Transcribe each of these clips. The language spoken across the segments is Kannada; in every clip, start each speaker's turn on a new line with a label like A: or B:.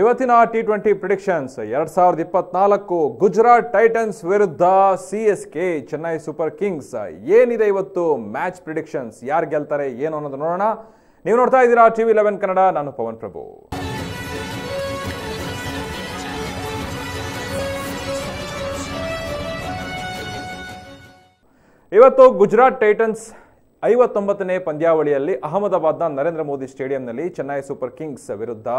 A: ಇವತ್ತಿನ ಟಿ ಟ್ವೆಂಟಿ ಪ್ರಿಡಿಕ್ಷನ್ಸ್ ಎರಡ್ ಸಾವಿರದ ಇಪ್ಪತ್ನಾಲ್ಕು ಗುಜರಾತ್ ಟೈಟನ್ಸ್ ವಿರುದ್ಧ C S K Chennai super kings ಏನಿದೆ ಇವತ್ತು ಮ್ಯಾಚ್ ಪ್ರಿಡಿಕ್ಷನ್ಸ್ ಯಾರು ಗೆಲ್ತಾರೆ ಏನು ಅನ್ನೋದು ನೋಡೋಣ ನೀವು ನೋಡ್ತಾ ಇದ್ದೀರಾ ಟಿ ವಿ ಲೆವೆನ್ ಕನ್ನಡ ನಾನು ಪವನ್ ಪ್ರಭು ಇವತ್ತು ಗುಜರಾತ್ ಟೈಟನ್ಸ್ ಐವತ್ತೊಂಬತ್ತನೇ ಪಂದ್ಯಾವಳಿಯಲ್ಲಿ ಅಹಮದಾಬಾದ್ನ ನರೇಂದ್ರ ಮೋದಿ ಸ್ಟೇಡಿಯಂನಲ್ಲಿ ಚೆನ್ನೈ ಸೂಪರ್ ಕಿಂಗ್ಸ್ ವಿರುದ್ಧ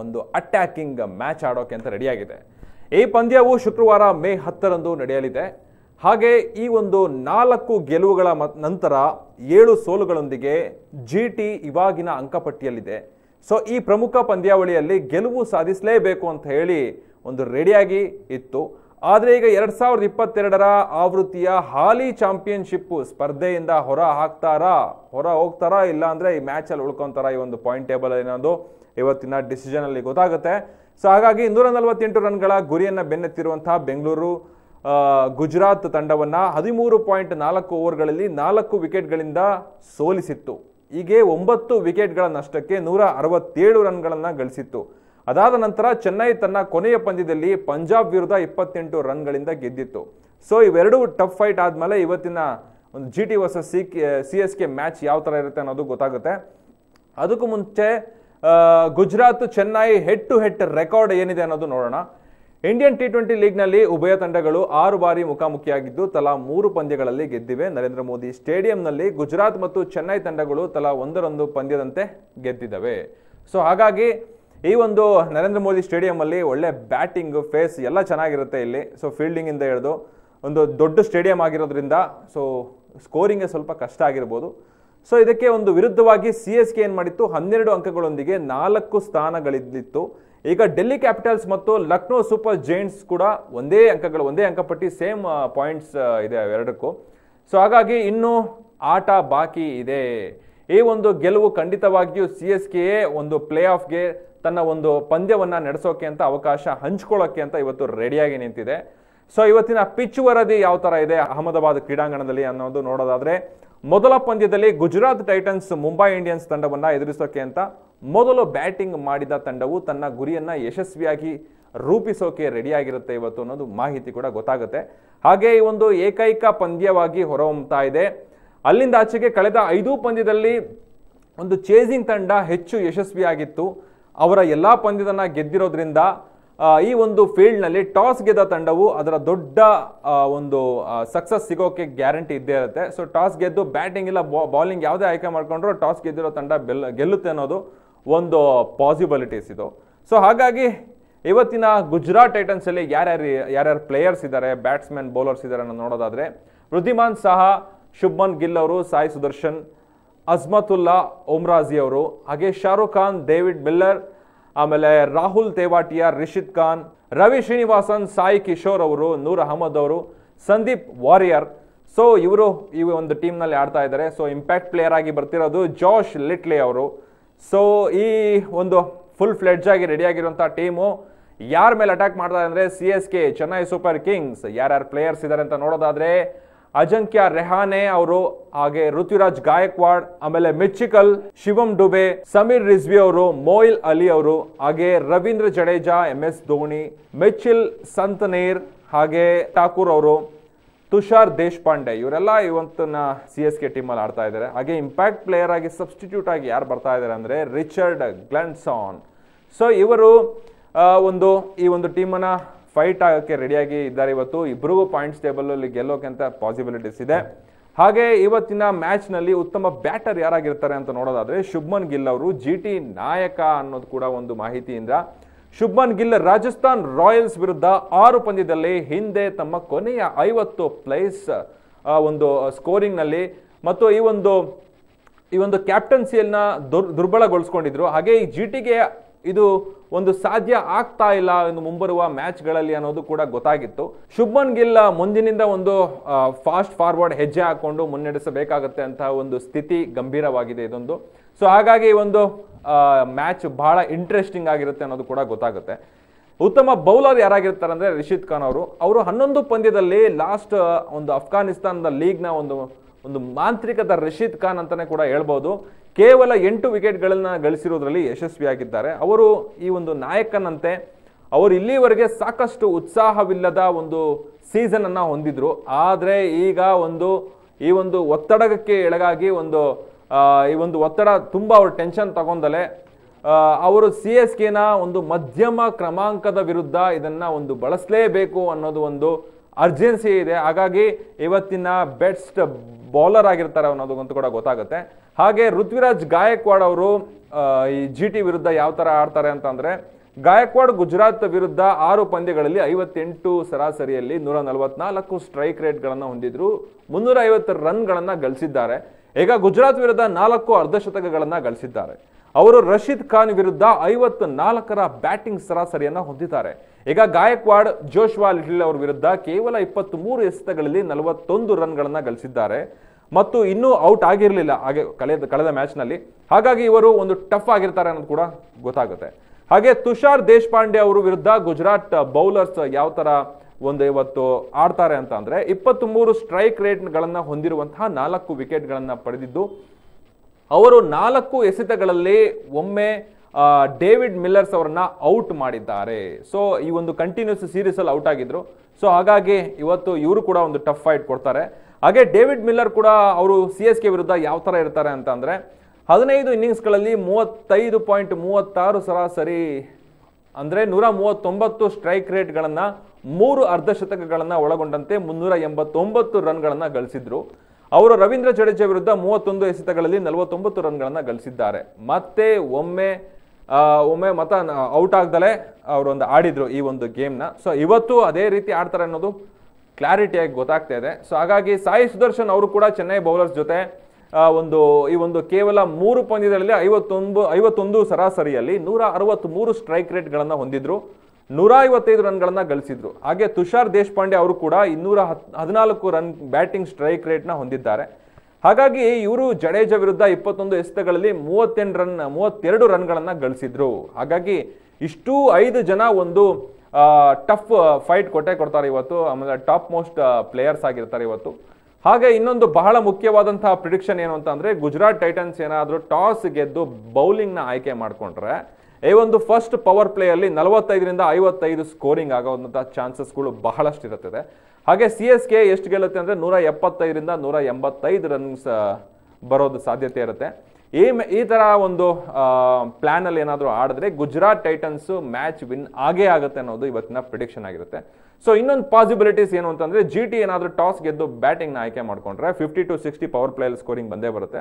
A: ಒಂದು ಅಟ್ಯಾಕಿಂಗ್ ಮ್ಯಾಚ್ ಆಡೋಕೆ ಅಂತ ರೆಡಿಯಾಗಿದೆ ಈ ಪಂದ್ಯವು ಶುಕ್ರವಾರ ಮೇ ಹತ್ತರಂದು ನಡೆಯಲಿದೆ ಹಾಗೆ ಈ ಒಂದು ನಾಲ್ಕು ಗೆಲುವುಗಳ ನಂತರ ಏಳು ಸೋಲುಗಳೊಂದಿಗೆ ಜಿ ಟಿ ಇವಾಗಿನ ಅಂಕಪಟ್ಟಿಯಲ್ಲಿದೆ ಸೊ ಈ ಪ್ರಮುಖ ಪಂದ್ಯಾವಳಿಯಲ್ಲಿ ಗೆಲುವು ಸಾಧಿಸಲೇಬೇಕು ಅಂತ ಹೇಳಿ ಒಂದು ರೆಡಿಯಾಗಿ ಇತ್ತು ಆದರೆ ಈಗ ಎರಡು ಸಾವಿರದ ಇಪ್ಪತ್ತೆರಡರ ಆವೃತ್ತಿಯ ಹಾಲಿ ಚಾಂಪಿಯನ್ಶಿಪ್ಪು ಸ್ಪರ್ಧೆಯಿಂದ ಹೊರ ಹಾಕ್ತಾರಾ ಹೊರ ಹೋಗ್ತಾರಾ ಇಲ್ಲಾಂದರೆ ಈ ಮ್ಯಾಚಲ್ಲಿ ಉಳ್ಕೊತಾರ ಈ ಒಂದು ಪಾಯಿಂಟ್ ಟೇಬಲ್ ಏನಾದರೂ ಇವತ್ತಿನ ಡಿಸಿಷನಲ್ಲಿ ಗೊತ್ತಾಗುತ್ತೆ ಸೊ ಹಾಗಾಗಿ ಇನ್ನೂರ ನಲವತ್ತೆಂಟು ರನ್ಗಳ ಗುರಿಯನ್ನು ಬೆನ್ನೆತ್ತಿರುವಂತಹ ಬೆಂಗಳೂರು ಗುಜರಾತ್ ತಂಡವನ್ನು ಹದಿಮೂರು ಪಾಯಿಂಟ್ ನಾಲ್ಕು ಓವರ್ಗಳಲ್ಲಿ ನಾಲ್ಕು ವಿಕೆಟ್ಗಳಿಂದ ಸೋಲಿಸಿತ್ತು ಹೀಗೆ ಒಂಬತ್ತು ವಿಕೆಟ್ಗಳ ನಷ್ಟಕ್ಕೆ ನೂರ ಅರವತ್ತೇಳು ರನ್ಗಳನ್ನು ಗಳಿಸಿತ್ತು ಅದಾದ ನಂತರ ಚೆನ್ನೈ ತನ್ನ ಕೊನೆಯ ಪಂದ್ಯದಲ್ಲಿ ಪಂಜಾಬ್ ವಿರುದ್ಧ ಇಪ್ಪತ್ತೆಂಟು ರನ್ಗಳಿಂದ ಗೆದ್ದಿತ್ತು ಸೊ ಇವೆರಡು ಟಫ್ ಫೈಟ್ ಆದಮೇಲೆ ಇವತ್ತಿನ ಒಂದು G T versus C C S K match ಯಾವ ಥರ ಇರುತ್ತೆ ಅನ್ನೋದು ಗೊತ್ತಾಗುತ್ತೆ ಅದಕ್ಕೂ ಮುಂಚೆ Gujarat Chennai head to head record ಏನಿದೆ ಅನ್ನೋದು ನೋಡೋಣ ಇಂಡಿಯನ್ ಟಿ ಟ್ವೆಂಟಿ ಲೀಗ್ನಲ್ಲಿ ಉಭಯ ತಂಡಗಳು ಆರು ಬಾರಿ ಮುಖಾಮುಖಿಯಾಗಿದ್ದು ತಲಾ ಮೂರು ಪಂದ್ಯಗಳಲ್ಲಿ ಗೆದ್ದಿವೆ ನರೇಂದ್ರ ಮೋದಿ ಸ್ಟೇಡಿಯಂನಲ್ಲಿ ಗುಜರಾತ್ ಮತ್ತು ಚೆನ್ನೈ ತಂಡಗಳು ತಲಾ ಒಂದರೊಂದು ಪಂದ್ಯದಂತೆ ಗೆದ್ದಿದ್ದಾವೆ ಸೊ ಹಾಗಾಗಿ ಈ ಒಂದು ನರೇಂದ್ರ ಮೋದಿ ಸ್ಟೇಡಿಯಮಲ್ಲಿ ಒಳ್ಳೆ ಬ್ಯಾಟಿಂಗ್ ಫೇಸ್ ಎಲ್ಲ ಚೆನ್ನಾಗಿರುತ್ತೆ ಇಲ್ಲಿ ಸೊ ಫೀಲ್ಡಿಂಗಿಂದ ಹಿಡಿದು ಒಂದು ದೊಡ್ಡ ಸ್ಟೇಡಿಯಂ ಆಗಿರೋದ್ರಿಂದ ಸೊ ಸ್ಕೋರಿಂಗೇ ಸ್ವಲ್ಪ ಕಷ್ಟ ಆಗಿರ್ಬೋದು ಸೊ ಇದಕ್ಕೆ ಒಂದು ವಿರುದ್ಧವಾಗಿ ಸಿ ಎಸ್ ಕೆ ಏನು ಮಾಡಿತ್ತು ಹನ್ನೆರಡು ಅಂಕಗಳೊಂದಿಗೆ ನಾಲ್ಕು ಸ್ಥಾನಗಳಿದ್ದಿತ್ತು ಈಗ ಡೆಲ್ಲಿ ಕ್ಯಾಪಿಟಲ್ಸ್ ಮತ್ತು ಲಕ್ನೋ ಸೂಪರ್ ಜೈಂಟ್ಸ್ ಕೂಡ ಒಂದೇ ಅಂಕಗಳು ಒಂದೇ ಅಂಕಪಟ್ಟಿ ಸೇಮ್ ಪಾಯಿಂಟ್ಸ್ ಇದೆ ಎರಡಕ್ಕೂ ಸೊ ಹಾಗಾಗಿ ಇನ್ನೂ ಆಟ ಬಾಕಿ ಇದೆ ಈ ಒಂದು ಗೆಲುವು ಖಂಡಿತವಾಗಿಯೂ ಸಿ ಎಸ್ ಕೆಯೇ ಒಂದು ಪ್ಲೇ ಆಫ್ಗೆ ತನ್ನ ಒಂದು ಪಂದ್ಯವನ್ನು ನಡೆಸೋಕೆ ಅಂತ ಅವಕಾಶ ಹಂಚ್ಕೊಳ್ಳೋಕ್ಕೆ ಅಂತ ಇವತ್ತು ರೆಡಿಯಾಗಿ ನಿಂತಿದೆ ಸೊ ಇವತ್ತಿನ ಪಿಚ್ ವರದಿ ಯಾವ ಥರ ಇದೆ ಅಹಮದಾಬಾದ್ ಕ್ರೀಡಾಂಗಣದಲ್ಲಿ ಅನ್ನೋದು ನೋಡೋದಾದರೆ ಮೊದಲ ಪಂದ್ಯದಲ್ಲಿ ಗುಜರಾತ್ ಟೈಟನ್ಸ್ ಮುಂಬೈ ಇಂಡಿಯನ್ಸ್ ತಂಡವನ್ನು ಎದುರಿಸೋಕೆ ಅಂತ ಮೊದಲು ಬ್ಯಾಟಿಂಗ್ ಮಾಡಿದ ತಂಡವು ತನ್ನ ಗುರಿಯನ್ನು ಯಶಸ್ವಿಯಾಗಿ ರೂಪಿಸೋಕೆ ರೆಡಿಯಾಗಿರುತ್ತೆ ಇವತ್ತು ಅನ್ನೋದು ಮಾಹಿತಿ ಕೂಡ ಗೊತ್ತಾಗುತ್ತೆ ಹಾಗೆ ಈ ಒಂದು ಏಕೈಕ ಪಂದ್ಯವಾಗಿ ಹೊರಹೊಮ್ತಾ ಇದೆ ಅಲ್ಲಿಂದ ಆಚೆಗೆ ಕಳೆದ ಐದು ಪಂದ್ಯದಲ್ಲಿ ಒಂದು ಚೇಸಿಂಗ್ ತಂಡ ಹೆಚ್ಚು ಯಶಸ್ವಿಯಾಗಿತ್ತು ಅವರ ಎಲ್ಲ ಪಂದ್ಯದನ್ನ ಗೆದ್ದಿರೋದ್ರಿಂದ ಈ ಒಂದು ಫೀಲ್ಡ್ನಲ್ಲಿ ಟಾಸ್ ಗೆದ್ದ ತಂಡವು ಅದರ ದೊಡ್ಡ ಒಂದು ಸಕ್ಸಸ್ ಸಿಗೋಕೆ ಗ್ಯಾರಂಟಿ ಇದ್ದೇ ಇರುತ್ತೆ ಸೊ ಟಾಸ್ ಗೆದ್ದು ಬ್ಯಾಟಿಂಗ್ ಇಲ್ಲ ಬಾಲಿಂಗ್ ಯಾವುದೇ ಆಯ್ಕೆ ಮಾಡಿಕೊಂಡ್ರು ಟಾಸ್ ಗೆದ್ದಿರೋ ತಂಡ ಗೆಲ್ಲುತ್ತೆ ಅನ್ನೋದು ಒಂದು ಪಾಸಿಬಿಲಿಟೀಸ್ ಇದು ಸೊ ಹಾಗಾಗಿ ಇವತ್ತಿನ ಗುಜರಾತ್ ಟೈಟನ್ಸಲ್ಲಿ ಯಾರ್ಯಾರು ಯಾರ್ಯಾರು ಪ್ಲೇಯರ್ಸ್ ಇದ್ದಾರೆ ಬ್ಯಾಟ್ಸ್ಮನ್ ಬೌಲರ್ಸ್ ಇದ್ದಾರೆ ಅನ್ನೋ ನೋಡೋದಾದರೆ ವೃದ್ಧಿಮಾನ್ ಸಹ ಶುಭ್ಮನ್ ಗಿಲ್ ಅವರು ಸಾಯಿ ಸುದರ್ಶನ್ ಅಜ್ಮತುಲ್ಲಾ ಓಮ್ರಾಜಿ ಅವರು ಹಾಗೆ ಶಾರುಖ್ ಖಾನ್ ಡೇವಿಡ್ ಬಿಲ್ಲರ್ ಆಮೇಲೆ ರಾಹುಲ್ ತೇವಾಟಿಯ ರಿಷಿದ್ ಖಾನ್ ರವಿ ಶ್ರೀನಿವಾಸನ್ ಸಾಯಿ ಕಿಶೋರ್ ಅವರು ನೂರ್ ಅಹಮದ್ ಅವರು ಸಂದೀಪ್ ವಾರಿಯರ್ ಸೊ ಇವರು ಈ ಒಂದು ಟೀಮ್ನಲ್ಲಿ ಆಡ್ತಾ ಇದ್ದಾರೆ ಸೊ ಇಂಪ್ಯಾಕ್ಟ್ ಪ್ಲೇಯರ್ ಆಗಿ ಬರ್ತಿರೋದು ಜಾಶ್ ಲಿಟ್ಲಿ ಅವರು ಸೊ ಈ ಒಂದು ಫುಲ್ ಫ್ಲೆಡ್ಜ್ ಆಗಿ ರೆಡಿ ಆಗಿರುವಂತಹ ಟೀಮು ಯಾರ ಮೇಲೆ ಅಟ್ಯಾಕ್ ಮಾಡ್ತಾರೆ ಅಂದರೆ C S K Chennai super kings ಯಾರ್ಯಾರು ಪ್ಲೇಯರ್ಸ್ ಇದ್ದಾರೆ ಅಂತ ನೋಡೋದಾದರೆ ಅಜಂಕ್ಯ ರೆಹಾನೆ ಅವರು ಹಾಗೆ ಋತುರಾಜ್ ಗಾಯಕ್ವಾಡ್ ಆಮೇಲೆ ಮೆಚ್ಚಿಕಲ್ ಶಿವಂ ಡುಬೆ ಸಮೀರ್ ರಿಜ್ವಿ ಅವರು ಮೋಯಿಲ್ ಅಲಿ ಅವರು ಹಾಗೆ Ravindra Jadeja M S Dhoni Mitchell Santner ಹಾಗೆ ಠಾಕೂರ್ ಅವರು ತುಷಾರ್ ದೇಶಪಾಂಡೆ ಇವರೆಲ್ಲ ಇವತ್ತನ್ನ ಸಿ ಎಸ್ ಕೆ ಟೀಮಲ್ಲಿ ಆಡ್ತಾ ಇದ್ದಾರೆ ಹಾಗೆ ಇಂಪ್ಯಾಕ್ಟ್ ಪ್ಲೇಯರ್ ಆಗಿ ಸಬ್ಸ್ಟಿಟ್ಯೂಟ್ ಆಗಿ ಯಾರು ಬರ್ತಾ ಇದ್ದಾರೆ ಅಂದರೆ ರಿಚರ್ಡ್ ಗ್ಲನ್ಸಾನ್ ಸೊ ಇವರು ಒಂದು ಈ ಒಂದು ಟೀಮನ್ನು ಫೈಟ್ ಆಗೋಕ್ಕೆ ರೆಡಿಯಾಗಿ ಇದ್ದಾರೆ ಇವತ್ತು ಇಬ್ಬರಿಗೂ ಪಾಯಿಂಟ್ಸ್ ಟೇಬಲಲ್ಲಿ ಗೆಲ್ಲೋಕೆ ಅಂತ ಪಾಸಿಬಿಲಿಟೀಸ್ ಇದೆ ಹಾಗೆ ಇವತ್ತಿನ ಮ್ಯಾಚ್ನಲ್ಲಿ ಉತ್ತಮ ಬ್ಯಾಟರ್ ಯಾರಾಗಿರ್ತಾರೆ ಅಂತ ನೋಡೋದಾದರೆ ಶುಭ್ಮನ್ ಗಿಲ್ ಅವರು ಜಿ ಟಿ ನಾಯಕ ಅನ್ನೋದು ಕೂಡ ಒಂದು ಮಾಹಿತಿಯಿಂದ ಶುಭ್ಮನ್ ಗಿಲ್ ರಾಜಸ್ಥಾನ್ ರಾಯಲ್ಸ್ ವಿರುದ್ಧ ಆರು ಪಂದ್ಯದಲ್ಲಿ ಹಿಂದೆ ತಮ್ಮ ಕೊನೆಯ ಐವತ್ತು ಪ್ಲೇಸ್ ಒಂದು ಸ್ಕೋರಿಂಗ್ನಲ್ಲಿ ಮತ್ತು ಈ ಒಂದು ಈ ಒಂದು ಕ್ಯಾಪ್ಟನ್ಸಿಯನ್ನ ದುರ್ಬಲಗೊಳಿಸ್ಕೊಂಡಿದ್ರು ಹಾಗೆ ಈ ಜಿ ಟಿಗೆ ಇದು ಒಂದು ಸಾಧ್ಯ ಆಗ್ತಾ ಇಲ್ಲ ಎಂದು ಮುಂಬರುವ ಮ್ಯಾಚ್ಗಳಲ್ಲಿ ಅನ್ನೋದು ಕೂಡ ಗೊತ್ತಾಗಿತ್ತು ಶುಭ್ಮನ್ ಗಿಲ್ ಮುಂದಿನಿಂದ ಒಂದು ಫಾಸ್ಟ್ ಫಾರ್ವರ್ಡ್ ಹೆಜ್ಜೆ ಹಾಕೊಂಡು ಮುನ್ನಡೆಸಬೇಕಾಗತ್ತೆ ಅಂತಹ ಒಂದು ಸ್ಥಿತಿ ಗಂಭೀರವಾಗಿದೆ ಇದೊಂದು ಸೊ ಹಾಗಾಗಿ ಒಂದು ಮ್ಯಾಚ್ ಬಹಳ ಇಂಟ್ರೆಸ್ಟಿಂಗ್ ಆಗಿರುತ್ತೆ ಅನ್ನೋದು ಕೂಡ ಗೊತ್ತಾಗುತ್ತೆ ಉತ್ತಮ ಬೌಲರ್ ಯಾರಾಗಿರ್ತಾರೆ ಅಂದರೆ ರಿಷಿದ್ ಖಾನ್ ಅವರು ಅವರು ಹನ್ನೊಂದು ಪಂದ್ಯದಲ್ಲಿ ಲಾಸ್ಟ್ ಒಂದು ಅಫ್ಘಾನಿಸ್ತಾನದ ಲೀಗ್ನ ಒಂದು ಒಂದು ಮಾಂತ್ರಿಕದ ರಶೀದ್ ಖಾನ್ ಅಂತಾನೆ ಕೂಡ ಹೇಳ್ಬೋದು ಕೇವಲ ಎಂಟು ವಿಕೆಟ್ಗಳನ್ನು ಗಳಿಸಿರೋದ್ರಲ್ಲಿ ಯಶಸ್ವಿಯಾಗಿದ್ದಾರೆ ಅವರು ಈ ಒಂದು ನಾಯಕನಂತೆ ಅವರು ಇಲ್ಲಿವರೆಗೆ ಸಾಕಷ್ಟು ಉತ್ಸಾಹವಿಲ್ಲದ ಒಂದು ಸೀಸನನ್ನು ಹೊಂದಿದ್ರು ಆದರೆ ಈಗ ಒಂದು ಈ ಒಂದು ಒತ್ತಡಕ್ಕೆ ಎಳಗಾಗಿ ಒಂದು ಈ ಒಂದು ಒತ್ತಡ ತುಂಬ ಅವರು ಟೆನ್ಷನ್ ತಗೊಂಡಲೆ ಅವರು ಸಿ ಎಸ್ ಕೆನ ಒಂದು ಮಧ್ಯಮ ಕ್ರಮಾಂಕದ ವಿರುದ್ಧ ಇದನ್ನು ಒಂದು ಬಳಸಲೇಬೇಕು ಅನ್ನೋದು ಒಂದು ಅರ್ಜೆನ್ಸಿ ಇದೆ ಹಾಗಾಗಿ ಇವತ್ತಿನ ಬೆಸ್ಟ್ ಬೌಲರ್ ಆಗಿರ್ತಾರೆ ಅನ್ನೋದು ಅಂತ ಕೂಡ ಗೊತ್ತಾಗುತ್ತೆ ಹಾಗೆ ಋತ್ವಿರಾಜ್ ಗಾಯಕ್ವಾಡ್ ಅವರು ಈ ಜಿ ಟಿ ವಿರುದ್ಧ ಯಾವ ಥರ ಆಡ್ತಾರೆ ಅಂತಂದರೆ ಗಾಯಕ್ವಾಡ್ ಗುಜರಾತ್ ವಿರುದ್ಧ ಆರು ಪಂದ್ಯಗಳಲ್ಲಿ ಐವತ್ತೆಂಟು ಸರಾಸರಿಯಲ್ಲಿ ನೂರ ನಲವತ್ನಾಲ್ಕು ಸ್ಟ್ರೈಕ್ ರೇಟ್ಗಳನ್ನು ಹೊಂದಿದ್ರು ಮುನ್ನೂರ ಐವತ್ತು ರನ್ಗಳನ್ನು ಗಳಿಸಿದ್ದಾರೆ ಈಗ ಗುಜರಾತ್ ವಿರುದ್ಧ ನಾಲ್ಕು ಅರ್ಧಶತಕಗಳನ್ನು ಗಳಿಸಿದ್ದಾರೆ ಅವರು ರಶೀದ್ ಖಾನ್ ವಿರುದ್ಧ ಐವತ್ತು ನಾಲ್ಕರ ಬ್ಯಾಟಿಂಗ್ ಸರಾಸರಿಯನ್ನು ಹೊಂದಿದ್ದಾರೆ ಈಗ ಗಾಯಕ್ವಾಡ್ ಜೋಶ್ವಾ ಲಿಟ್ಲ್ ಅವರ ವಿರುದ್ಧ ಕೇವಲ ಇಪ್ಪತ್ತ್ ಮೂರು ಎಸೆತಗಳಲ್ಲಿ ನಲವತ್ತೊಂದು ರನ್ಗಳನ್ನು ಗಳಿಸಿದ್ದಾರೆ ಮತ್ತು ಇನ್ನೂ ಔಟ್ ಆಗಿರಲಿಲ್ಲ ಹಾಗೆ ಕಳೆದ ಕಳೆದ ಮ್ಯಾಚ್ನಲ್ಲಿ ಹಾಗಾಗಿ ಇವರು ಒಂದು ಟಫ್ ಆಗಿರ್ತಾರೆ ಅನ್ನೋದು ಕೂಡ ಗೊತ್ತಾಗುತ್ತೆ ಹಾಗೆ ತುಷಾರ್ ದೇಶಪಾಂಡೆ ಅವರ ವಿರುದ್ಧ ಗುಜರಾತ್ ಬೌಲರ್ಸ್ ಯಾವ ಥರ ಒಂದು ಇವತ್ತು ಆಡ್ತಾರೆ ಅಂತ ಅಂದರೆ ಇಪ್ಪತ್ತ್ ಮೂರು ಸ್ಟ್ರೈಕ್ ರೇಟ್ಗಳನ್ನು ಹೊಂದಿರುವಂತಹ ನಾಲ್ಕು ವಿಕೆಟ್ಗಳನ್ನು ಪಡೆದಿದ್ದು ಅವರು ನಾಲ್ಕು ಎಸೆತಗಳಲ್ಲಿ ಒಮ್ಮೆ ಡೇವಿಡ್ ಮಿಲ್ಲರ್ಸ್ ಅವರನ್ನ ಔಟ್ ಮಾಡಿದ್ದಾರೆ ಸೊ ಈ ಒಂದು ಕಂಟಿನ್ಯೂಸ್ ಸೀರೀಸಲ್ಲಿ ಔಟ್ ಆಗಿದ್ರು ಸೊ ಹಾಗಾಗಿ ಇವತ್ತು ಇವರು ಕೂಡ ಒಂದು ಟಫ್ ಫೈಟ್ ಕೊಡ್ತಾರೆ ಹಾಗೆ ಡೇವಿಡ್ ಮಿಲ್ಲರ್ ಕೂಡ ಅವರು ಸಿ ಎಸ್ ಕೆ ವಿರುದ್ಧ ಯಾವ ಥರ ಇರ್ತಾರೆ ಅಂತ ಅಂದರೆ ಹದಿನೈದು ಇನ್ನಿಂಗ್ಸ್ಗಳಲ್ಲಿ ಮೂವತ್ತೈದು ಪಾಯಿಂಟ್ ಮೂವತ್ತಾರು ಸರಾಸರಿ ಅಂದರೆ ನೂರ ಮೂವತ್ತೊಂಬತ್ತು ಸ್ಟ್ರೈಕ್ ರೇಟ್ಗಳನ್ನು ಮೂರು ಅರ್ಧ ಒಳಗೊಂಡಂತೆ ಮುನ್ನೂರ ಎಂಬತ್ತೊಂಬತ್ತು ರನ್ಗಳನ್ನು ಗಳಿಸಿದ್ರು ಅವರು ರವೀಂದ್ರ ಜಡೇಜಾ ವಿರುದ್ಧ ಮೂವತ್ತೊಂದು ಎಸೆತಗಳಲ್ಲಿ ನಲವತ್ತೊಂಬತ್ತು ರನ್ಗಳನ್ನು ಗಳಿಸಿದ್ದಾರೆ ಮತ್ತೆ ಒಮ್ಮೆ ಒಮ್ಮೆ ಮತ ಔಟ್ ಆಗ್ದಲೇ ಒಂದು ಆಡಿದರು ಈ ಒಂದು ಗೇಮ್ನ ಸೊ ಇವತ್ತು ಅದೇ ರೀತಿ ಆಡ್ತಾರೆ ಅನ್ನೋದು ಕ್ಲಾರಿಟಿಯಾಗಿ ಗೊತ್ತಾಗ್ತಾ ಇದೆ ಸೊ ಹಾಗಾಗಿ ಸಾಯಿ ಸುದರ್ಶನ್ ಅವರು ಕೂಡ ಚೆನ್ನೈ ಬೌಲರ್ಸ್ ಜೊತೆ ಒಂದು ಈ ಒಂದು ಕೇವಲ ಮೂರು ಪಂದ್ಯದಲ್ಲಿ ಐವತ್ತೊಂದು ಐವತ್ತೊಂದು ಸರಾಸರಿಯಲ್ಲಿ ನೂರ ಮೂರು ಸ್ಟ್ರೈಕ್ ರೇಟ್ಗಳನ್ನು ಹೊಂದಿದ್ರು ನೂರ ಐವತ್ತೈದು ರನ್ಗಳನ್ನು ಗಳಿಸಿದ್ರು ಹಾಗೆ ತುಷಾರ್ ದೇಶಪಾಂಡೆ ಅವರು ಕೂಡ ಇನ್ನೂರ ಹದಿನಾಲ್ಕು ರನ್ ಬ್ಯಾಟಿಂಗ್ ಸ್ಟ್ರೈಕ್ ರೇಟ್ನ ಹೊಂದಿದ್ದಾರೆ ಹಾಗಾಗಿ ಇವರು ಜಡೇಜ ವಿರುದ್ಧ ಇಪ್ಪತ್ತೊಂದು ಎಸೆತಗಳಲ್ಲಿ ಮೂವತ್ತೆಂಟು ರನ್ ಮೂವತ್ತೆರಡು ರನ್ಗಳನ್ನು ಗಳಿಸಿದ್ರು ಹಾಗಾಗಿ ಇಷ್ಟು ಐದು ಜನ ಒಂದು ಟಫ್ ಫೈಟ್ ಕೊಟ್ಟೆ ಕೊಡ್ತಾರೆ ಇವತ್ತು ಆಮೇಲೆ ಟಾಪ್ ಮೋಸ್ಟ್ ಪ್ಲೇಯರ್ಸ್ ಆಗಿರ್ತಾರೆ ಇವತ್ತು ಹಾಗೆ ಇನ್ನೊಂದು ಬಹಳ ಮುಖ್ಯವಾದಂತಹ ಪ್ರಿಡಿಕ್ಷನ್ ಏನು ಅಂದ್ರೆ ಗುಜರಾತ್ ಟೈಟನ್ಸ್ ಏನಾದರೂ ಟಾಸ್ ಗೆದ್ದು ಬೌಲಿಂಗ್ನ ಆಯ್ಕೆ ಮಾಡಿಕೊಂಡ್ರೆ ಈ ಒಂದು ಫಸ್ಟ್ ಪವರ್ ಪ್ಲೇಯಲ್ಲಿ ನಲವತ್ತೈದರಿಂದ ಐವತ್ತೈದು ಸ್ಕೋರಿಂಗ್ ಆಗೋವಂಥ ಚಾನ್ಸಸ್ಗಳು ಬಹಳಷ್ಟು ಇರುತ್ತದೆ ಹಾಗೆ ಸಿ ಎಸ್ ಕೆ ಎಷ್ಟು ಗೆಲ್ಲುತ್ತೆ ಅಂದ್ರೆ ನೂರ ಎಪ್ಪತ್ತೈದರಿಂದ ನೂರ ಎಂಬತ್ತೈದು ರನ್ಸ್ ಬರೋದು ಸಾಧ್ಯತೆ ಇರುತ್ತೆ ಈ ಈ ಥರ ಒಂದು ಪ್ಲ್ಯಾನಲ್ಲಿ ಏನಾದರೂ ಆಡಿದ್ರೆ ಗುಜರಾತ್ ಟೈಟನ್ಸು ಮ್ಯಾಚ್ ವಿನ್ ಆಗೇ ಆಗುತ್ತೆ ಅನ್ನೋದು ಇವತ್ತಿನ ಪ್ರಿಡಿಕ್ಷನ್ ಆಗಿರುತ್ತೆ ಸೊ ಇನ್ನೊಂದು ಪಾಸಿಬಿಲಿಟೀಸ್ ಏನು ಅಂತಂದರೆ ಜಿ ಟಿ ಏನಾದರೂ ಟಾಸ್ ಗೆದ್ದು ಬ್ಯಾಟಿಂಗ್ನ ಆಯ್ಕೆ ಮಾಡಿಕೊಂಡ್ರೆ fifty to sixty power player scoring ಬಂದೇ ಬರುತ್ತೆ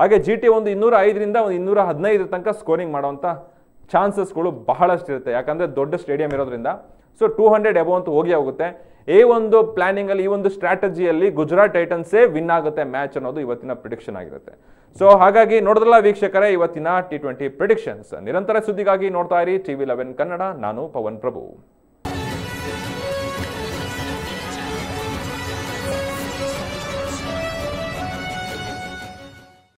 A: ಹಾಗೆ ಜಿ ಟಿ ಒಂದು ಇನ್ನೂರ ಐದರಿಂದ ಒಂದು ಇನ್ನೂರ ಹದಿನೈದು ತನಕ ಸ್ಕೋರಿಂಗ್ ಮಾಡೋವಂಥ ಚಾನ್ಸಸ್ಗಳು ಇರುತ್ತೆ ಯಾಕಂದರೆ ದೊಡ್ಡ ಸ್ಟೇಡಿಯಂ ಇರೋದ್ರಿಂದ ಸೊ ಟೂ ಹಂಡ್ರೆಡ್ ಎಬೋ ಅಂತೂ ಹೋಗಿ ಹೋಗುತ್ತೆ ಈ ಒಂದು ಪ್ಲಾನಿಂಗ್ ಅಲ್ಲಿ ಈ ಒಂದು ಸ್ಟ್ರಾಟಜಿಯಲ್ಲಿ ಗುಜರಾತ್ ಟೈಟನ್ಸೇ ವಿನ್ ಆಗುತ್ತೆ ಮ್ಯಾಚ್ ಅನ್ನೋದು ಇವತ್ತಿನ ಪ್ರಿಡಿಕ್ಷನ್ ಆಗಿರುತ್ತೆ ಸೊ ಹಾಗಾಗಿ ನೋಡಿದ್ರಲ್ಲ ವೀಕ್ಷಕರೇ ಇವತ್ತಿನ ಟಿ ಟ್ವೆಂಟಿ ಪ್ರಿಡಿಕ್ಷನ್ಸ್ ನಿರಂತರ ಸುದ್ದಿಗಾಗಿ ನೋಡ್ತಾ ಇರಿ ಟಿವಿ ಲೆವೆನ್ ಕನ್ನಡ ನಾನು ಪವನ್ ಪ್ರಭು